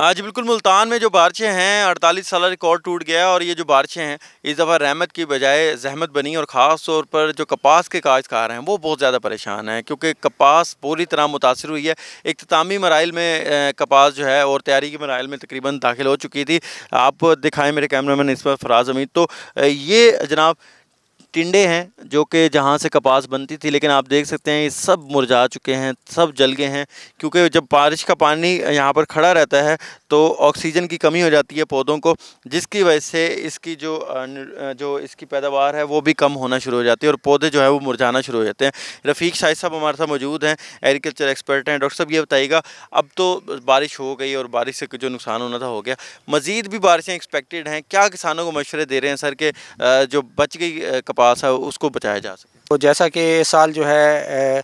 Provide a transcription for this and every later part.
آج ہاں جی، بالکل ملتان میں جو بارشیں ہیں اڑتالیس سالہ ریکارڈ ٹوٹ گیا اور یہ جو بارشیں ہیں اس دفعہ رحمت کی بجائے زحمت بنی اور خاص طور پر جو کپاس کے کاج ہیں وہ بہت زیادہ پریشان ہیں کیونکہ کپاس پوری طرح متاثر ہوئی ہے اختتامی مرائل میں کپاس جو ہے اور تیاری کے مرائل میں تقریباً داخل ہو چکی تھی آپ دکھائیں میرے کیمرہ مین پر فراز امید تو یہ جناب ٹنڈے ہیں جو کہ جہاں سے کپاس بنتی تھی لیکن آپ دیکھ سکتے ہیں یہ سب مرجا چکے ہیں سب جل گئے ہیں کیونکہ جب بارش کا پانی یہاں پر کھڑا رہتا ہے تو آکسیجن کی کمی ہو جاتی ہے پودوں کو جس کی وجہ سے اس کی جو جو اس کی پیداوار ہے وہ بھی کم ہونا شروع ہو جاتی ہے اور پودے جو ہے وہ مرجھانا شروع ہو جاتے ہیں رفیق شاہد صاحب ہمارے ساتھ موجود ہیں ایگریکلچر ایکسپرٹ ہیں ڈاکٹر صاحب یہ بتائیے گا اب تو بارش ہو گئی اور بارش سے جو نقصان ہونا تھا ہو گیا مزید بھی بارشیں ایکسپیکٹیڈ ہیں کیا کسانوں کو مشورے دے رہے ہیں سر کہ جو بچ گئی کپاس ہے اس کو بچایا جا سکے تو جیسا کہ سال جو ہے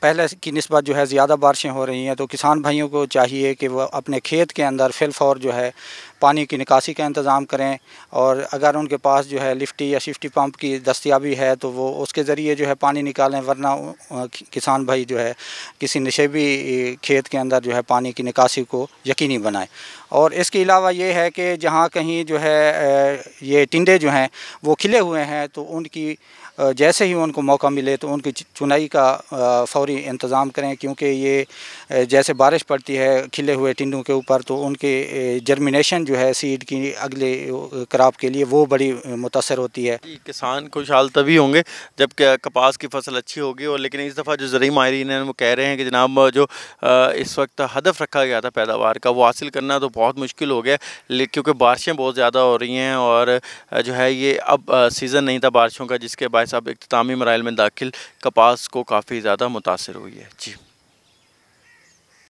پہلے کی نسبت جو ہے زیادہ بارشیں ہو رہی ہیں تو کسان بھائیوں کو چاہیے کہ وہ اپنے کھیت کے اندر فلفور جو ہے پانی کی نکاسی کا انتظام کریں اور اگر ان کے پاس جو ہے لفٹی یا شفٹی پمپ کی دستیابی ہے تو وہ اس کے ذریعے جو ہے پانی نکالیں ورنہ کسان بھائی جو ہے کسی نشیبی کھیت کے اندر جو ہے پانی کی نکاسی کو یقینی بنائیں اور اس کے علاوہ یہ ہے کہ جہاں کہیں جو ہے یہ ٹنڈے جو ہیں وہ کھلے ہوئے ہیں تو ان کی جیسے ہی ان کو موقع ملے تو ان کی چنائی کا فوری انتظام کریں کیونکہ یہ جیسے بارش پڑتی ہے کھلے ہوئے ٹنڈوں کے اوپر تو ان کے جرمینیشن جو جو ہے سیڈ کی اگلے کراپ کے لیے وہ بڑی متاثر ہوتی ہے جی، کسان خوشحال تبھی ہوں گے جب کپاس کی فصل اچھی ہوگی اور لیکن اس دفعہ جو زرعی ماہرین ہیں وہ کہہ رہے ہیں کہ جناب جو اس وقت ہدف رکھا گیا تھا پیداوار کا وہ حاصل کرنا تو بہت مشکل ہو گیا کیونکہ بارشیں بہت زیادہ ہو رہی ہیں اور جو ہے یہ اب سیزن نہیں تھا بارشوں کا جس کے باعث اب اختتامی مرائل میں داخل کپاس کو کافی زیادہ متاثر ہوئی ہے جی